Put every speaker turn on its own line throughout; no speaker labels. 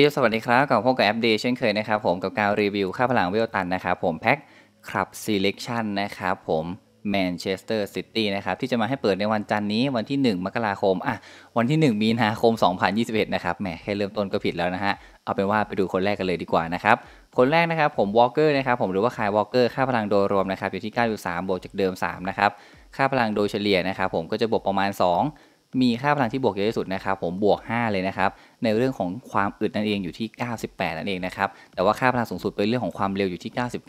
เอสวัสดีครับกับพบกับแอปเดย์เช่นเคยนะครับผมกับการรีวิวค่าพลังเวลตันนะครับผมแพ็คคลับซีเล็กชันนะครับผมแมนเชสเตอร์ซิตี้นะครับที่จะมาให้เปิดในวันจันนี้วันที่ 1มกราคมอ่ะวันที่ 1มีนาคม2021นะครับแหมแค่เริ่มต้นก็ผิดแล้วนะฮะเอาเป็นว่าไปดูคนแรกกันเลยดีกว่านะครับ คนแรกนะครับผมวอลเกอร์นะครับผมหรือว่าคายวอลเกอร์ ค่าพลังโดยรวมนะครับอยู่ที่9.3บวกจากเดิม 3 นะครับ ค่าพลังโดยเฉลี่ยนะครับผมก็จะบวกประมาณ 2มีค่าพลังที่บวกเยอะที่สุดนะครับผมบวก 5 เลยนะครับ ในเรื่องของความอึดนั่นเองอยู่ที่ 98นั่นเองนะครับแต่ว่าค่าพลังสูงสุดเป็นเรื่องของความเร็วอยู่ที่ 99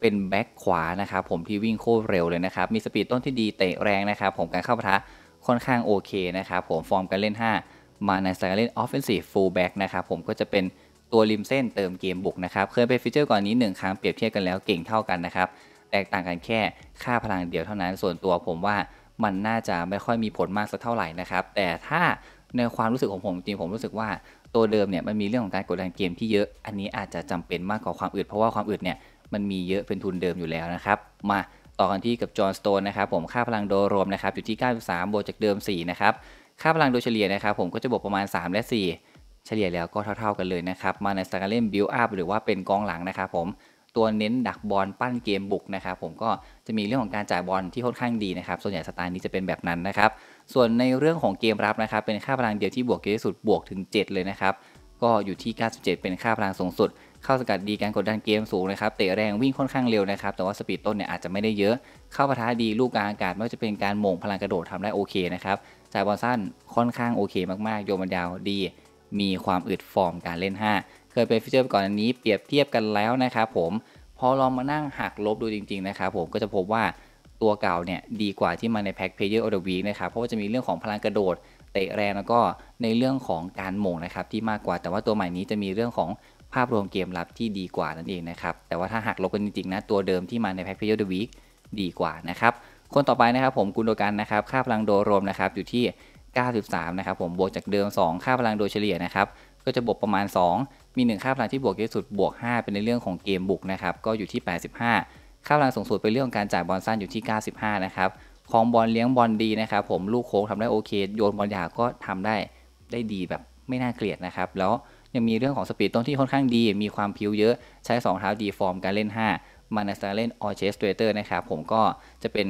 เป็นแบ็คขวานะครับผมที่วิ่งโคตรเร็วเลยนะครับ มีสปีดต้นที่ดีเตะแรงนะครับ ผมการเข้าปะทะค่อนข้างโอเคนะครับ ผมฟอร์มการเล่น 5 มาในสายเล่นออฟเฟนซีฟฟูลแบ็กนะครับผมก็จะเป็นตัวริมเส้นเติมเกมบุกนะครับเคยไปฟีเจอร์ก่อนนี้1ครั้งเปรียบเทียบกันแล้วเก่งเท่ากันนะครับแตกต่างกันแค่ค่าพลังเดียวเท่านั้นส่วนตัวผมว่ามันน่าจะไม่ค่อยมีผลมากสักเท่าไหร่นะครับแต่ถ้าในความรู้สึกของผมจริงผมรู้สึกว่าตัวเดิมเนี่ยมันมีเรื่องของการกดดันเกมที่เยอะอันนี้อาจจะจำเป็นมากกว่าความอืด เพราะว่าความอืดเนี่ยมันมีเยอะเป็นทุนเดิมอยู่แล้วนะครับมาต่อกันที่กับจอห์นสโตนนะครับผมค่าพลังโดยรวมนะครับอยู่ที่93บโบจากเดิม4นะครับค่าพลังโดยเฉลี่ยนะครับผมก็จะบวกประมาณ 3 และ 4 เฉลี่ยแล้วก็เท่า ๆ กันเลยนะครับมาในสกาเล่นบิลอัพหรือว่าเป็นกองหลังนะครับผมตัวเน้นดักบอลปั้นเกมบุกนะครับผมก็จะมีเรื่องของการจ่ายบอลที่ค่อนข้างดีนะครับส่วนใหญ่สไตล์นี้จะเป็นแบบนั้นนะครับส่วนในเรื่องของเกมรับนะครับเป็นค่าพลังเดียวที่บวกเยอะที่สุดบวกถึง 7 เลยนะครับก็อยู่ที่ 97 เป็นค่าพลังสูงสุด เข้าสกัดดีการกดดันเกมสูงนะครับเตะแรงวิ่งค่อนข้างเร็วนะครับแต่ว่าสปีดต้นเนี่ยอาจจะไม่ได้เยอะเข้าปะทะดีลูกกลางอากาศไม่ว่าจะเป็นการหมงพลังกระโดดทำได้โอเคนะครับจ่ายบอลสั้นค่อนข้างโอเคมากๆ โยมันยาวดี มีความอึดฟอร์มการเล่น 5ยเป็นฟีเจอร์ก่อนอันนี้เปรียบเทียบกันแล้วนะครับผมพอลองมานั่งหักลบดูจริงๆนะครับผมก็จะพบว่าตัวเก่าเนี่ยดีกว่าที่มาในแพ็กพเยอร์ออเดอร์วีนะครับเพราะว่าจะมีเรื่องของพลังกระโดดเตะแรงแล้วก็ในเรื่องของการหม่งนะครับที่มากกว่า แต่ว่าตัวใหม่นี้จะมีเรื่องของภาพรวมเกมรับที่ดีกว่านั่นเองนะครับแต่ว่าถ้าหักลบกันจริงๆนะตัวเดิมที่มาในแพ็กพเยอร์ออเดอร์วีดีกว่านะครับคนต่อไปนะครับผมกุนโดกันนะครับค่าพลังโดรวมนะครับอยู่ที่ 93นะครับผมบวกจากเดิม 2 ค่าพลังโดเฉลี่ยนะครับก็จะบวกประมาณ 2มี1ค่าพลังที่บวกเยอะสุดบวก5เป็นในเรื่องของเกมบุกนะครับก็อยู่ที่ 85ค่าพลังสูงสุดเป็นเรื่องของการจ่ายบอลสั้นอยู่ที่ 95นะครับคลองบอลเลี้ยงบอลดีนะครับ ผมลูกโค้งทำได้โอเค โยนบอลยาวก็ทำได้ได้ดีแบบไม่น่าเกลียดนะครับแล้วยังมีเรื่องของสปีดต้นที่ค่อนข้างดี มีความพิ้วเยอะใช้ 2 เท้าดีฟอร์มการเล่น 5 มานาสตาเล่นออเชสเตเตอร์นะครับผมก็จะเป็น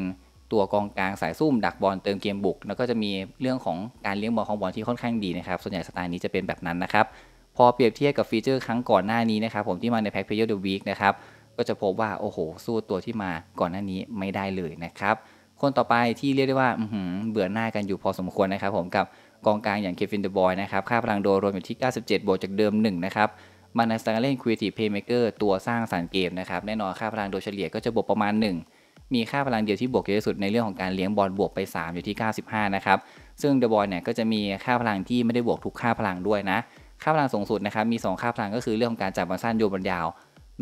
ตัวกองกลางสายซุ่มดักบอลเติมเกมบุกแล้วก็จะมีเรื่องของการเลี้ยงบอลของบอลที่ค่อนข้างดีนะครับส่วนใหญ่สไตล์นี้จะเป็นแบบนั้นนะครับพอเปรียบเทียบกับฟีเจอร์ครั้งก่อนหน้านี้นะครับผมที่มาในแพ็กเพยอ์เดอะวีคนะครับก็จะพบว่า โอ้โห สู้ตัวที่มาก่อนหน้านี้ไม่ได้เลยนะครับ คนต่อไปที่เรียกได้ว่าเบื่อหน้ากันอยู่พอสมควรนะครับผมกับกองกลางอย่างเคฟินเดอะบอยนะครับค่าพลังโดรวมอยู่ที่ 97 บวกจากเดิม1นะครับมานาสตร์เล่นครีเอทีฟเพย์เมเกอร์ตัวสร้างสารรค์เกมนะครับแน่นอนค่าพลังโดยเฉลี่ยก็จะบวกประมาณ 1 มีค่าพลังเดียวที่บวกเยอะที่สุดในเรื่องของการเลี้ยงบอลบวกไป3อยู่ที่95นะครับซึ่งเดอะบอยเนี่ยก็จะมีค่าพลังที่ไม่ได้บวกทุกค่าพลังด้วยนะค่าพลังสูงสุดนะครับ มี2ค่าพลังก็คือเรื่องของการจับบอลสั้นโยนบอลยาว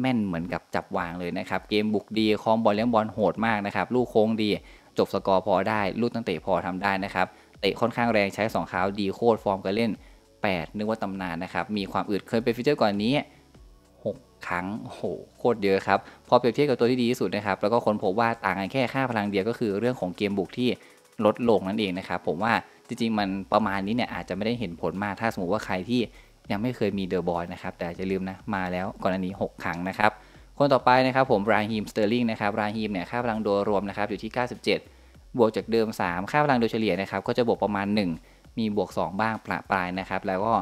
แม่นเหมือนกับจับวางเลยนะครับ เกมบุกดี คอมบอลเลี้ยงบอลโหดมากนะครับ ลูกโค้งดี จบสกอร์พอได้ ลูกตั้งเตะพอทำได้นะครับ เตะค่อนข้างแรงใช้2เท้าดีโคตรฟอร์มการเล่น 8 นึกว่าตำนานนะครับ มีความอืดเคยไปฟิเจอร์ก่อนนี้ 6 ครั้งโหโคตรเยอะครับ พอเปรียบเทียบกับตัวที่ดีที่สุดนะครับ แล้วก็คนพบว่าต่างกันแค่ค่าพลังเดียวก็คือเรื่องของเกมบุกที่ลดลงนั่นเองนะครับ ผมว่าจริงๆมันประมาณนี้เนี่ยอาจจะไม่ได้เห็นผลมากถ้าสมมติว่าใครที่ยังไม่เคยมีเดอะบอยนะครับแต่จะลืมนะมาแล้วก่อนอันนี้6ครั้งนะครับคนต่อไปนะครับผมราฮิมสเตอร์ลิงนะครับราฮิมเนี่ยค่าพลังโดยรวมนะครับอยู่ที่ 97 บวกจากเดิม 3 ค่าพลังโดยเฉลี่ยนะครับก็จะบวกประมาณ 1 มีบวก 2 บ้างประปรายนะครับแล้วก็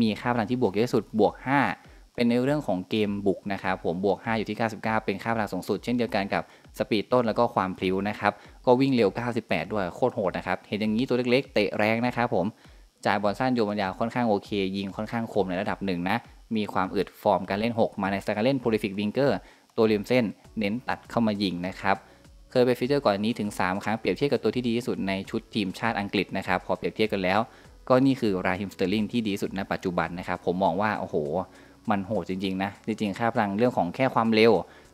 มีค่าพลังที่บวกเยอะที่สุด บวก 5 เป็นในเรื่องของเกมบุกนะครับ ผมบวก 5 อยู่ที่ 99 เป็นค่าพลังสูงสุดเช่นเดียวกันกับสปีดต้นแล้วก็ความพลิ้วนะครับก็วิ่งเร็ว 98 ด้วยโคตรโหดนะครับเห็นอย่างนี้ตัวเล็กๆเตะแรงนะครับผมจ่ายบอลสั้นโยนบอยาวค่อนข้างโอเค ยิงค่อนข้างคมในระดับหนึ่งนะ มีความอึดฟอร์มการเล่น 6 มาในสไตล์การเล่นโพลิฟิกวิงเกอร์ตัวริมเส้น เน้นตัดเข้ามายิงนะครับเคยไปฟิเจอร์ก่อนนี้ถึง 3 ครั้งเปรียบเทียบกับตัวที่ดีที่สุดในชุดทีมชาติอังกฤษนะครับพอเปรียบเทียบกันแล้ว ก็นี่คือราฮิมสเตอร์ลิงที่ดีที่สุดใะปัจจุบันนะครับ ผมมองว่าโอ้โหมันโหดจริง ๆ นะ จริงๆค่าพลังเรื่องของแค่ความเร็ว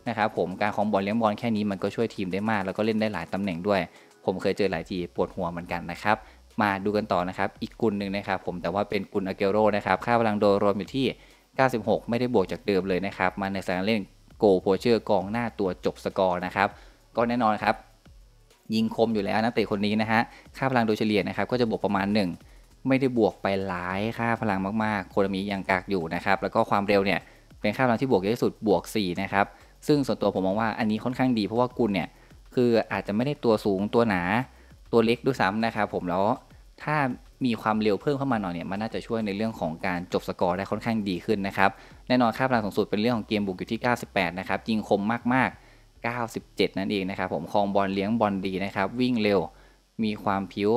นะครับ ผมการของบอลเลี้ยงบอลแค่นี้มันก็ช่วยทีมได้มากแล้วก็เล่นได้หลายตำแหน่งด้วย ผมเคยเจอหลายทีปวดหัวเหมือนกันนะครับมาดูกันต่อนะครับอีกกุลหนึ่งนะครับผมแต่ว่าเป็นกุลอาเกโรนะครับ ค่าพลังโดยรวมอยู่ที่ 96 ไม่ได้บวกจากเดิมเลยนะครับมาในสายเล่นโกโพเชอร์กองหน้าตัวจบสกอร์นะครับก็แน่นอนครับ ยิงคมอยู่แล้วนักเตะคนนี้นะฮะค่าพลังโดยเฉลี่ยนะครับก็จะบวกประมาณ 1 ไม่ได้บวกไปหลายค่าพลังมากๆโคลมียังกากอยู่นะครับ แล้วก็ความเร็วเนี่ยเป็นค่าพลังที่บวกเยอะที่สุดบวก4นะครับซึ่งส่วนตัวผมมองว่าอันนี้ค่อนข้างดีเพราะว่ากุลเนี่ยคืออาจจะไม่ได้ตัวสูงตัวหนาตัวเล็กด้วยซ้ำนะครับผมแล้วถ้ามีความเร็วเพิ่มเข้ามาหน่อยเนี่ยมันน่าจะช่วยในเรื่องของการจบสกอร์ได้ค่อนข้างดีขึ้นนะครับแน่นอนค่าพลังสูงสุดเป็นเรื่องของเกมบุกอยู่ที่98นะครับยิงคมมากๆ 97 นั่นเองนะครับผมคลองบอลเลี้ยงบอลดีนะครับวิ่งเร็วมีความผิว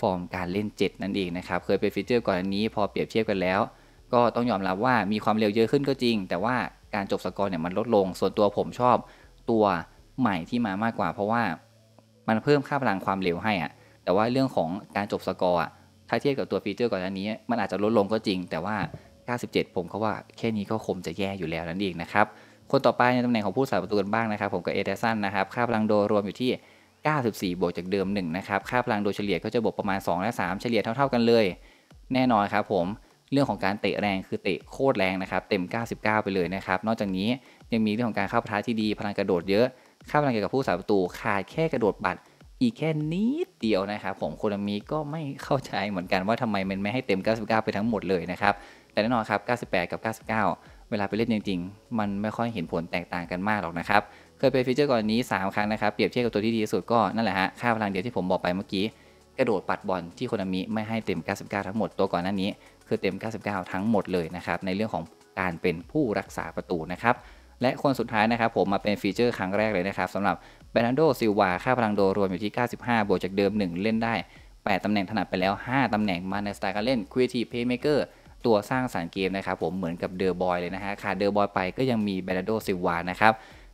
ฟอร์มการเล่น 7 นั่นเองนะครับเคยเป็นฟีเจอร์ก่อนอันนี้ พอเปรียบเทียบกันแล้ว ก็ต้องยอมรับว่ามีความเร็วเยอะขึ้นก็จริง แต่ว่าการจบสกอร์เนี่ยมันลดลง ส่วนตัวผมชอบตัวใหม่ที่มามากกว่า เพราะว่ามันเพิ่มค่าพลังความเร็วให้อ่ะแต่ว่าเรื่องของการจบสกอร์อ่ะถ้าเทียบกับตัวฟีเจอร์ก่อนหน้านี้ มันอาจจะลดลงก็จริง แต่ว่า 97 ผมก็ว่า แค่นี้ก็คมจะแย่อยู่แล้วนั่นเองนะครับ คนต่อไปในตำแหน่งของผู้สาประตูกันบ้างนะครับ ผมกับเอเดสันนะครับ ค่าพลังโดยรวมอยู่ที่ 94 บวกจากเดิม1นะครับ ค่าพลังโดยเฉลี่ยก็จะบวกประมาณ2และ 3 เฉลี่ยเท่าๆกันเลย แน่นอนครับผม เรื่องของการเตะแรงคือเตะโคตรแรงนะครับ เต็ม 99 ไปเลยนะครับ นอกจากนี้ยังมีเรื่องของการเข้าปะทาที่ดีพลังกระโดดเยอะค่าพลังเกี่ยวกับผู้สาประตูขาดแค่กระโดดบัตรอีกแค่นิดเดียวนะครับผมโคนามิก็ไม่เข้าใจเหมือนกันว่าทำไมมันไม่ให้เต็ม 99 ไปทั้งหมดเลยนะครับ แต่แน่นอนครับ 98 กับ 99 เวลาไปเล่นจริงๆ มันไม่ค่อยเห็นผลแตกต่างกันมากหรอกนะครับเคยไปฟีเจอร์ก่อนนี้ 3 ครั้งนะครับเปรียบเทียบกับตัวที่ดีที่สุดก็นั่นแหละฮะค่าพลังเดียวที่ผมบอกไปเมื่อกี้กระโดดปัดบอลที่โคนามิไม่ให้เต็ม 99 ทั้งหมดตัวก่อนหน้านี้ คือเต็ม 99 ทั้งหมดเลยนะครับในเรื่องของการเป็นผู้รักษาประตูนะครับและคนสุดท้ายนะครับ ผมมาเป็นฟีเจอร์ครั้งแรกเลยนะครับสำหรับเบรนันโดซิลวาค่าพลังโดรวมอยู่ที่ 95 บวกจากเดิม 1 เล่นได้ 8ตำแหน่งถนัดไปแล้ว 5ตำแหน่งมาในสไตล์การเล่นคุ e ที i เพย์เมเกอร์ตัวสร้างสารรค์เกมนะครับผมเหมือนกับเดอร์บอยเลยนะฮะขาดเดอร์บอยไปก็ยังมีเบรนันโดซิลวานะครับ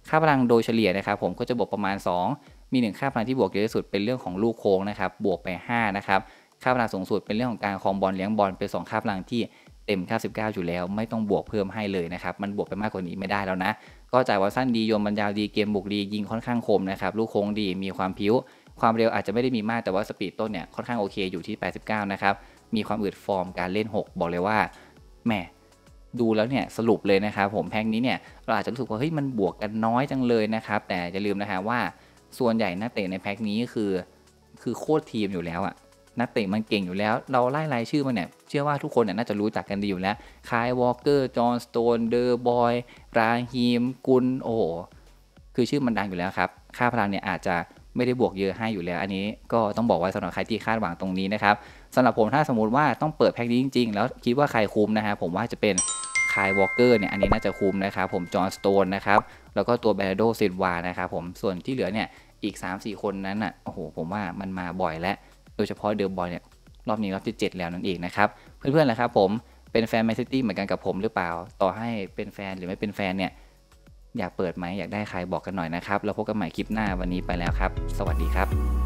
ค่าพลังโดยเฉลี่ยนะครับผมก็จะบวกประมาณ 2 มี 1 ค่าพลังที่บวกเยอะที่สุดเป็นเรื่องของลูกโค้งนะครับบวกไป5นะครับค่าพลังสูงสุดเป็นเรื่องของการคองบอลเลี้ยงบอลเป็น2ค่าพลังที่เต็ม 99อยู่แล้ว ไม่ต้องบวกเพิ่มให้เลยนะครับ มันบวกไปมากกว่านี้ไม่ได้แล้วนะ ก็จ่ายวัสั้นดี โยมบรรยาวดี เกมบุกดี ยิงค่อนข้างคมนะครับ ลูกโค้งดี มีความพิ้ว ความเร็วอาจจะไม่ได้มีมาก แต่ว่าสปีดต้นเนี่ยค่อนข้างโอเคอยู่ที่ 89 นะครับ มีความอืดฟอร์มการเล่น 6 บอกเลยว่า แหม ดูแล้วเนี่ยสรุปเลยนะครับผมแพ็กนี้เนี่ยเราอาจจะรู้สึกว่าเฮ้ยมันบวกกันน้อยจังเลยนะครับ แต่อย่าลืมนะฮะว่า ส่วนใหญ่นักเตะในแพ็กนี้คือ คือโคตรทีมอยู่แล้วอะนักเตะมันเก่งอยู่แล้ว เราไล่รายชื่อมันเนี่ย เชื่อว่าทุกคนน่ย น่าจะรู้จักกันดีอยู่แล้วคายวอลเกอร์ จอห์นสโตน เดอร์บอย ราฮีมกุนโอคือชื่อมันดังอยู่แล้วครับ ค่าพลังเนี่ย อาจจะไม่ได้บวกเยอะให้อยู่แล้ว อันนี้ก็ต้องบอกไว้สำหรับใครที่คาดหวังตรงนี้นะครับ สำหรับผม ถ้าสมมติว่าต้องเปิดแพ็กนี้จริงๆ แล้วคิดว่าใครคุ้มนะฮะ ผมว่าจะเป็นคายวอลเกอร์เนี่ย อันนี้น่าจะคุ้มนะครับ ผมจอห์นสโตนนะครับ แล้วก็ตัวเบรโดซินวานะครับผม ส่วนที่เหลือเนี่ยอีก 3-4 คนนั้นอ่ะโอ้โหผมว่ามันมาบ่อยแล้วโดยเฉพาะเดอะบอยเนี่ยรอบนี้รอบที่ 7 แล้วนั่นเองนะครับ เพื่อนๆแหละครับผมเป็นแฟนแมนซิตี้เหมือนกันกับผมหรือเปล่าต่อให้เป็นแฟนหรือไม่เป็นแฟนเนี่ย อยากเปิดไหมอยากได้ใครบอกกันหน่อยนะครับแล้วพบกันใหม่คลิปหน้าวันนี้ไปแล้วครับ สวัสดีครับ